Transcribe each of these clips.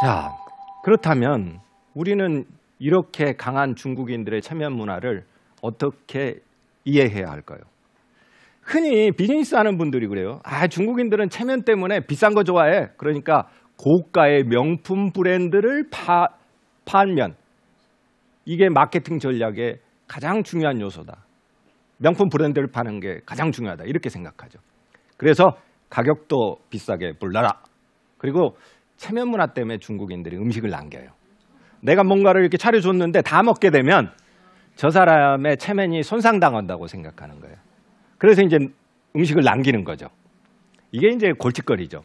자, 그렇다면 우리는 이렇게 강한 중국인들의 체면 문화를 어떻게 이해해야 할까요? 흔히 비즈니스 하는 분들이 그래요. 아, 중국인들은 체면 때문에 비싼 거 좋아해. 그러니까 고가의 명품 브랜드를 파, 판면. 이게 마케팅 전략의 가장 중요한 요소다. 명품 브랜드를 파는 게 가장 중요하다. 이렇게 생각하죠. 그래서 가격도 비싸게 불러라. 그리고 체면 문화 때문에 중국인들이 음식을 남겨요. 내가 뭔가를 이렇게 차려줬는데 다 먹게 되면 저 사람의 체면이 손상당한다고 생각하는 거예요. 그래서 이제 음식을 남기는 거죠. 이게 이제 골칫거리죠.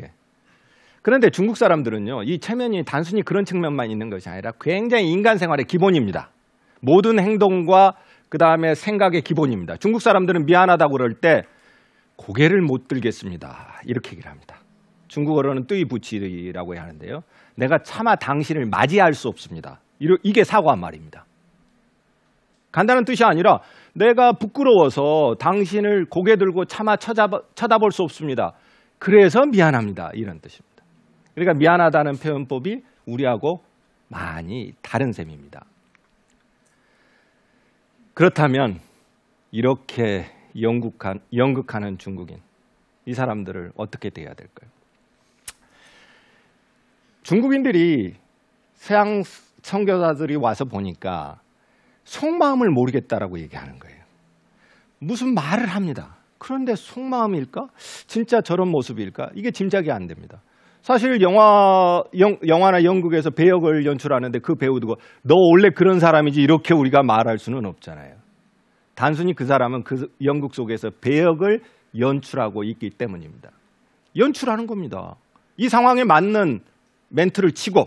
예. 그런데 중국 사람들은요, 이 체면이 단순히 그런 측면만 있는 것이 아니라 굉장히 인간 생활의 기본입니다. 모든 행동과 그 다음에 생각의 기본입니다. 중국 사람들은 미안하다고 그럴 때 고개를 못 들겠습니다. 이렇게 얘기를 합니다. 중국어로는 뜨이부치라고 하는데요. 내가 차마 당신을 맞이할 수 없습니다. 이게 사과한 말입니다. 간단한 뜻이 아니라 내가 부끄러워서 당신을 고개 들고 차마 쳐다볼 수 없습니다. 그래서 미안합니다. 이런 뜻입니다. 그러니까 미안하다는 표현법이 우리하고 많이 다른 셈입니다. 그렇다면 이렇게 영국한, 연극하는 중국인 이 사람들을 어떻게 대해야 될까요? 중국인들이 서양 선교사들이 와서 보니까 속마음을 모르겠다라고 얘기하는 거예요. 무슨 말을 합니다. 그런데 속마음일까? 진짜 저런 모습일까? 이게 짐작이 안 됩니다. 사실 영화 영, 화나 연극에서 배역을 연출하는데 그 배우도 너 원래 그런 사람이지 이렇게 우리가 말할 수는 없잖아요. 단순히 그 사람은 그 연극 속에서 배역을 연출하고 있기 때문입니다. 연출하는 겁니다. 이 상황에 맞는 멘트를 치고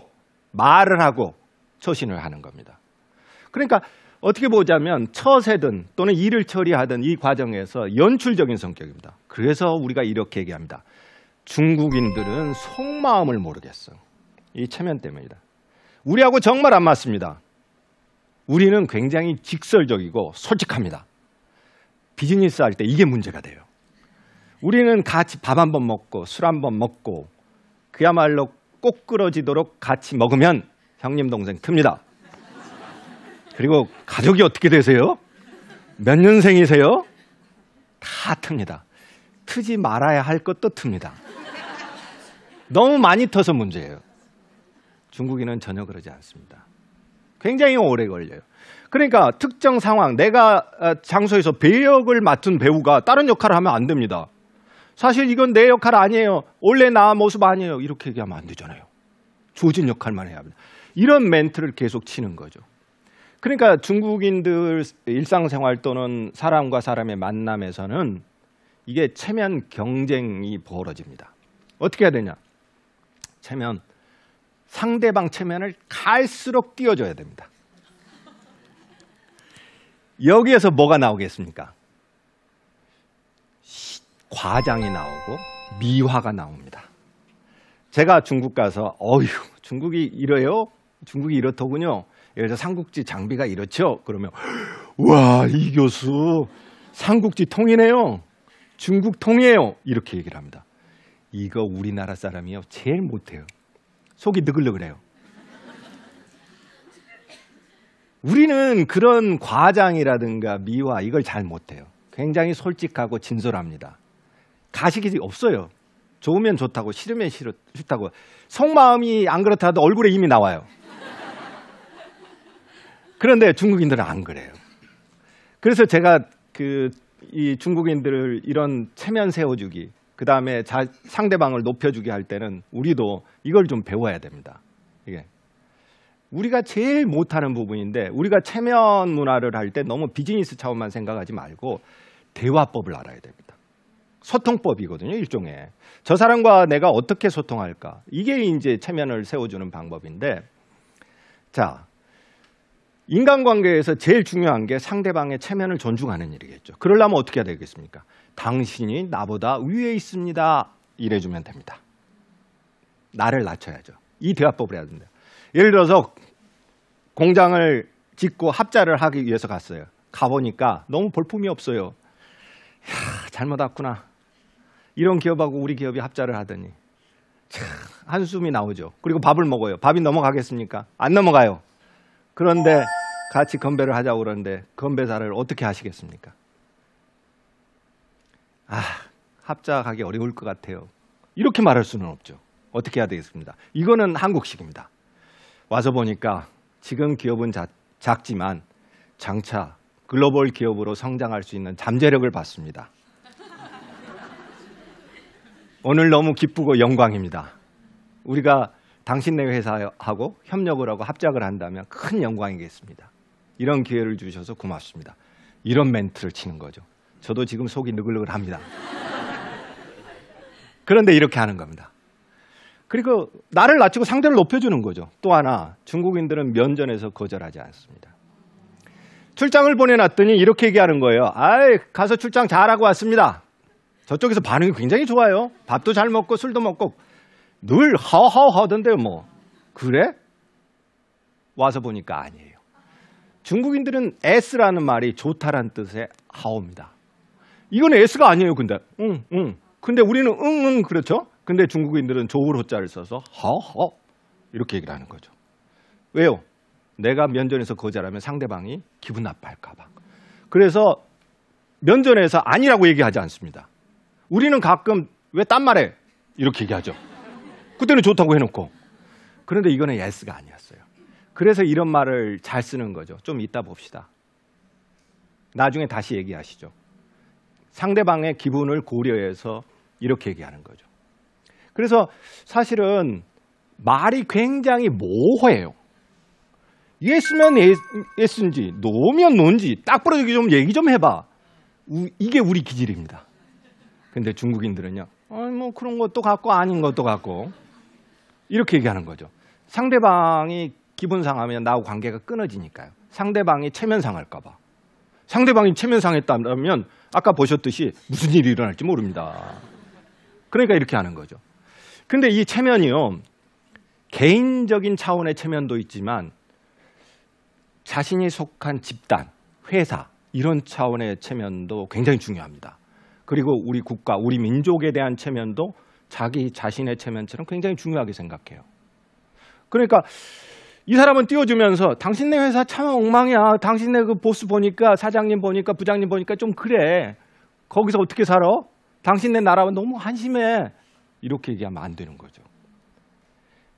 말을 하고 초신을 하는 겁니다. 그러니까 어떻게 보자면 처세든 또는 일을 처리하든 이 과정에서 연출적인 성격입니다. 그래서 우리가 이렇게 얘기합니다. 중국인들은 속마음을 모르겠어. 이 체면 때문이다. 우리하고 정말 안 맞습니다. 우리는 굉장히 직설적이고 솔직합니다. 비즈니스 할 때 이게 문제가 돼요. 우리는 같이 밥 한번 먹고 술 한번 먹고 그야말로 꼬꾸러지도록 같이 먹으면 형님 동생 틉니다. 그리고 가족이 어떻게 되세요? 몇 년생이세요? 다 틉니다. 트지 말아야 할 것도 틉니다. 너무 많이 터서 문제예요. 중국인은 전혀 그러지 않습니다. 굉장히 오래 걸려요. 그러니까 특정 상황, 내가 어, 장소에서 배역을 맡은 배우가 다른 역할을 하면 안 됩니다. 사실 이건 내 역할 아니에요. 원래 나 모습 아니에요. 이렇게 얘기하면 안 되잖아요. 조진 역할만 해야 합니다. 이런 멘트를 계속 치는 거죠. 그러니까 중국인들 일상생활 또는 사람과 사람의 만남에서는 이게 체면 경쟁이 벌어집니다. 어떻게 해야 되냐? 체면 상대방 체면을 갈수록 띄워줘야 됩니다. 여기에서 뭐가 나오겠습니까? 과장이 나오고 미화가 나옵니다. 제가 중국 가서 어휴 중국이 이래요? 중국이 이렇더군요. 예를 들어 삼국지 장비가 이렇죠? 그러면 와 이 교수 삼국지 통이네요. 중국 통이에요. 이렇게 얘기를 합니다. 이거 우리나라 사람이요 제일 못해요. 속이 느글느글해요. 우리는 그런 과장이라든가 미화 이걸 잘 못해요. 굉장히 솔직하고 진솔합니다. 가식이 없어요. 좋으면 좋다고 싫으면 싫, 싫다고 속마음이 안 그렇다도 얼굴에 이미 나와요. 그런데 중국인들은 안 그래요. 그래서 제가 그 이 중국인들을 이런 체면 세워주기 그 다음에 상대방을 높여주기 할 때는 우리도 이걸 좀 배워야 됩니다. 이게 우리가 제일 못하는 부분인데 우리가 체면 문화를 할 때 너무 비즈니스 차원만 생각하지 말고 대화법을 알아야 됩니다. 소통법이거든요 일종의 저 사람과 내가 어떻게 소통할까 이게 이제 체면을 세워주는 방법인데 자 인간관계에서 제일 중요한 게 상대방의 체면을 존중하는 일이겠죠 그러려면 어떻게 해야 되겠습니까 당신이 나보다 위에 있습니다 이래주면 됩니다 나를 낮춰야죠 이 대화법을 해야 된다 예를 들어서 공장을 짓고 합자를 하기 위해서 갔어요 가보니까 너무 볼품이 없어요 야, 잘못 왔구나. 이런 기업하고 우리 기업이 합자를 하더니 참 한숨이 나오죠. 그리고 밥을 먹어요. 밥이 넘어가겠습니까? 안 넘어가요. 그런데 같이 건배를 하자고 그러는데 건배사를 어떻게 하시겠습니까? 아, 합작하기 어려울 것 같아요. 이렇게 말할 수는 없죠. 어떻게 해야 되겠습니다. 이거는 한국식입니다. 와서 보니까 지금 기업은 자, 작지만 장차 글로벌 기업으로 성장할 수 있는 잠재력을 받습니다. 오늘 너무 기쁘고 영광입니다. 우리가 당신네 회사하고 협력을 하고 합작을 한다면 큰 영광이겠습니다. 이런 기회를 주셔서 고맙습니다. 이런 멘트를 치는 거죠. 저도 지금 속이 느글느글합니다. 그런데 이렇게 하는 겁니다. 그리고 나를 낮추고 상대를 높여주는 거죠. 또 하나 중국인들은 면전에서 거절하지 않습니다. 출장을 보내놨더니 이렇게 얘기하는 거예요. 아이 가서 출장 잘하고 왔습니다. 저쪽에서 반응이 굉장히 좋아요. 밥도 잘 먹고 술도 먹고 늘 하하하 하던데 뭐 그래? 와서 보니까 아니에요. 중국인들은 S라는 말이 좋다란 뜻의 하오입니다. 이건 S가 아니에요, 근데. 응, 응. 근데 우리는 응, 응, 그렇죠? 근데 중국인들은 좋을 호자를 써서 허허 이렇게 얘기를 하는 거죠. 왜요? 내가 면전에서 거절하면 상대방이 기분 나빠할까봐. 그래서 면전에서 아니라고 얘기하지 않습니다. 우리는 가끔 왜 딴 말해? 이렇게 얘기하죠. 그때는 좋다고 해놓고. 그런데 이거는 예스가 아니었어요. 그래서 이런 말을 잘 쓰는 거죠. 좀 이따 봅시다. 나중에 다시 얘기하시죠. 상대방의 기분을 고려해서 이렇게 얘기하는 거죠. 그래서 사실은 말이 굉장히 모호해요. 예스면 예, 예스인지 노면 논지 딱 부러지게 좀 얘기 좀 해봐. 이게 우리 기질입니다. 근데 중국인들은요. 아니 뭐 그런 것도 같고 아닌 것도 같고 이렇게 얘기하는 거죠. 상대방이 기분 상하면 나하고 관계가 끊어지니까요. 상대방이 체면 상할까 봐. 상대방이 체면 상했다면 아까 보셨듯이 무슨 일이 일어날지 모릅니다. 그러니까 이렇게 하는 거죠. 근데 이 체면이요. 개인적인 차원의 체면도 있지만 자신이 속한 집단, 회사 이런 차원의 체면도 굉장히 중요합니다. 그리고 우리 국가, 우리 민족에 대한 체면도 자기 자신의 체면처럼 굉장히 중요하게 생각해요. 그러니까 이 사람은 띄워주면서 당신네 회사 참 엉망이야. 당신네 그 보스 보니까 사장님 보니까 부장님 보니까 좀 그래. 거기서 어떻게 살아? 당신네 나라 너무 한심해. 이렇게 얘기하면 안 되는 거죠.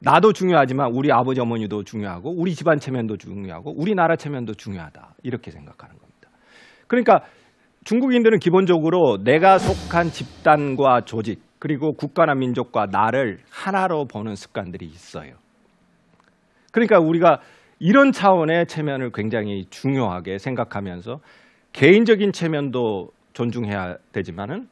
나도 중요하지만 우리 아버지 어머니도 중요하고 우리 집안 체면도 중요하고 우리나라 체면도 중요하다. 이렇게 생각하는 겁니다. 그러니까 중국인들은 기본적으로 내가 속한 집단과 조직 그리고 국가나 민족과 나를 하나로 보는 습관들이 있어요. 그러니까 우리가 이런 차원의 체면을 굉장히 중요하게 생각하면서 개인적인 체면도 존중해야 되지만은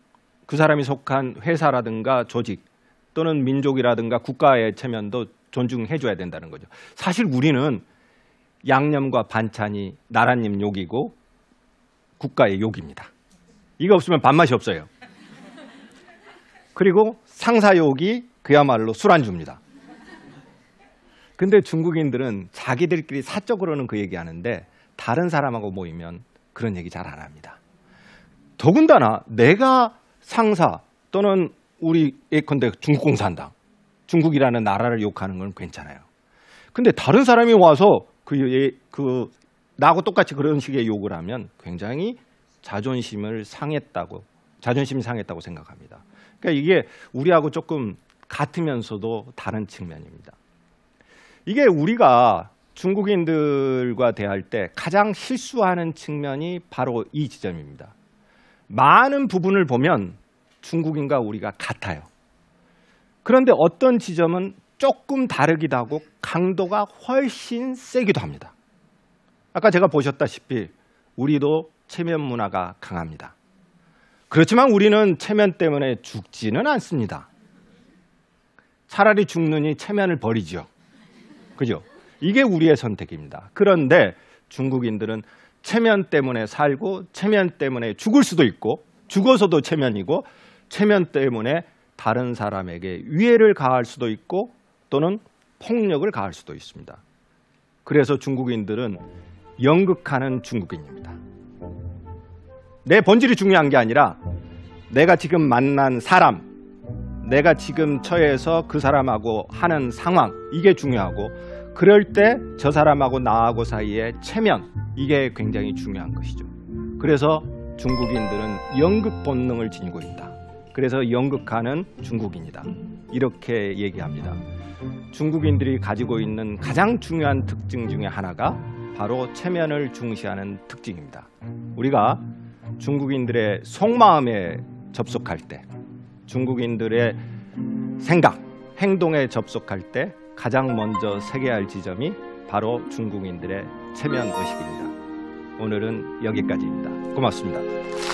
그 사람이 속한 회사라든가 조직 또는 민족이라든가 국가의 체면도 존중해 줘야 된다는 거죠. 사실 우리는 양념과 반찬이 나라님 욕이고 국가의 욕입니다. 이거 없으면 밥맛이 없어요. 그리고 상사욕이 그야말로 술안주입니다. 근데 중국인들은 자기들끼리 사적으로는 그 얘기하는데 다른 사람하고 모이면 그런 얘기 잘 안 합니다. 더군다나 내가 상사 또는 우리 예컨대 중국공산당, 중국이라는 나라를 욕하는 건 괜찮아요. 근데 다른 사람이 와서 그, 예, 그 나하고 똑같이 그런 식의 욕을 하면 굉장히 자존심을 상했다고 자존심이 상했다고 생각합니다. 그러니까 이게 우리하고 조금 같으면서도 다른 측면입니다. 이게 우리가 중국인들과 대할 때 가장 실수하는 측면이 바로 이 지점입니다. 많은 부분을 보면 중국인과 우리가 같아요. 그런데 어떤 지점은 조금 다르기도 하고 강도가 훨씬 세기도 합니다. 아까 제가 보셨다시피 우리도 체면 문화가 강합니다. 그렇지만 우리는 체면 때문에 죽지는 않습니다. 차라리 죽느니 체면을 버리죠 그죠? 이게 우리의 선택입니다. 그런데 중국인들은 체면 때문에 살고 체면 때문에 죽을 수도 있고 죽어서도 체면이고 체면 때문에 다른 사람에게 위해를 가할 수도 있고 또는 폭력을 가할 수도 있습니다. 그래서 중국인들은 연극하는 중국인입니다. 내 본질이 중요한 게 아니라 내가 지금 만난 사람, 내가 지금 처해서 그 사람하고 하는 상황, 이게 중요하고 그럴 때 저 사람하고 나하고 사이의 체면, 이게 굉장히 중요한 것이죠. 그래서 중국인들은 연극 본능을 지니고 있다. 그래서 연극하는 중국인이다. 이렇게 얘기합니다. 중국인들이 가지고 있는 가장 중요한 특징 중의 하나가 바로 체면을 중시하는 특징입니다. 우리가 중국인들의 속마음에 접속할 때, 중국인들의 생각, 행동에 접속할 때 가장 먼저 세계야할 지점이 바로 중국인들의 체면 의식입니다. 오늘은 여기까지입니다. 고맙습니다.